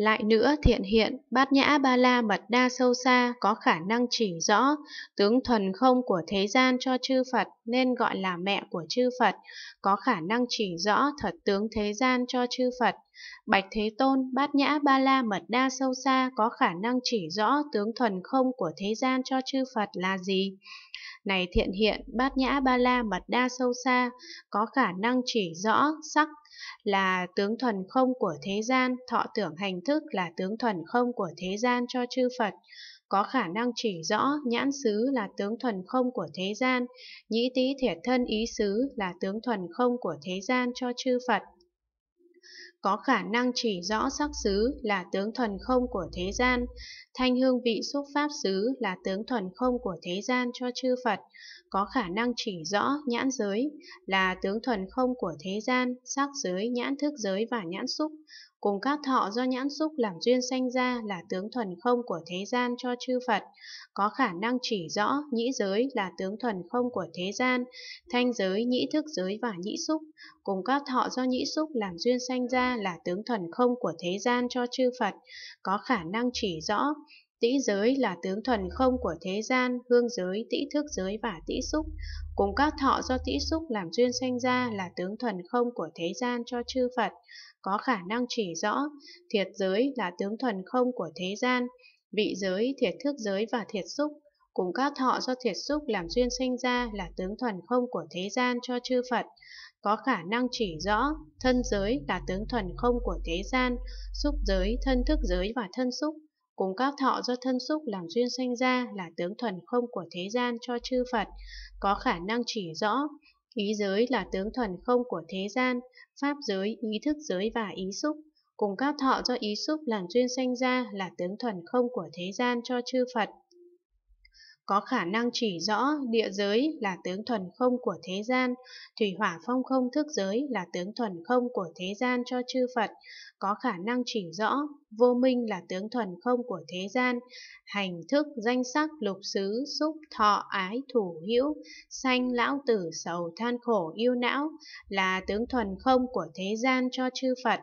Lại nữa thiện hiện, bát nhã ba la mật đa sâu xa có khả năng chỉ rõ tướng thuần không của thế gian cho chư Phật nên gọi là mẹ của chư Phật, có khả năng chỉ rõ thật tướng thế gian cho chư Phật. Bạch Thế Tôn, Bát Nhã Ba La Mật Đa Sâu Xa có khả năng chỉ rõ tướng thuần không của thế gian cho chư Phật là gì? Này thiện hiện, Bát Nhã Ba La Mật Đa Sâu Xa có khả năng chỉ rõ sắc là tướng thuần không của thế gian, thọ tưởng hành thức là tướng thuần không của thế gian cho chư Phật có khả năng chỉ rõ nhãn xứ là tướng thuần không của thế gian, nhĩ tý thiệt thân ý xứ là tướng thuần không của thế gian cho chư Phật. Có khả năng chỉ rõ sắc xứ là tướng thuần không của thế gian, thanh hương vị xúc pháp xứ là tướng thuần không của thế gian cho chư Phật, có khả năng chỉ rõ nhãn giới là tướng thuần không của thế gian, sắc giới, nhãn thức giới và nhãn xúc, Cùng các thọ do nhãn xúc làm duyên sanh ra là tướng thuần không của thế gian cho chư Phật, có khả năng chỉ rõ nhĩ giới là tướng thuần không của thế gian, thanh giới, nhĩ thức giới và nhĩ xúc. Cùng các thọ do nhĩ xúc làm duyên sanh ra là tướng thuần không của thế gian cho chư Phật, có khả năng chỉ rõ Tĩ giới là tướng thuần không của thế gian, hương giới, tĩ thước giới và tĩ xúc. Cùng các thọ do tĩ xúc làm duyên sanh ra là tướng thuần không của thế gian cho chư Phật, có khả năng chỉ rõ. Thiệt giới là tướng thuần không của thế gian, vị giới, thiệt thước giới và thiệt xúc. Cùng các thọ do thiệt xúc làm duyên sanh ra là tướng thuần không của thế gian cho chư Phật, có khả năng chỉ rõ thân giới là tướng thuần không của thế gian, xúc giới, thân thức giới và thân xúc cùng các thọ do thân xúc làm duyên sanh ra là tướng thuần không của thế gian cho chư Phật, có khả năng chỉ rõ. Ý giới là tướng thuần không của thế gian, pháp giới, ý thức giới và ý xúc. Cùng các thọ do ý xúc làm duyên sanh ra là tướng thuần không của thế gian cho chư Phật, có khả năng chỉ rõ địa giới là tướng thuần không của thế gian, thủy hỏa phong không thức giới là tướng thuần không của thế gian cho chư Phật, có khả năng chỉ rõ vô minh là tướng thuần không của thế gian, hành thức danh sắc lục xứ xúc thọ ái thủ hữu, sanh lão tử sầu than khổ yêu não là tướng thuần không của thế gian cho chư Phật.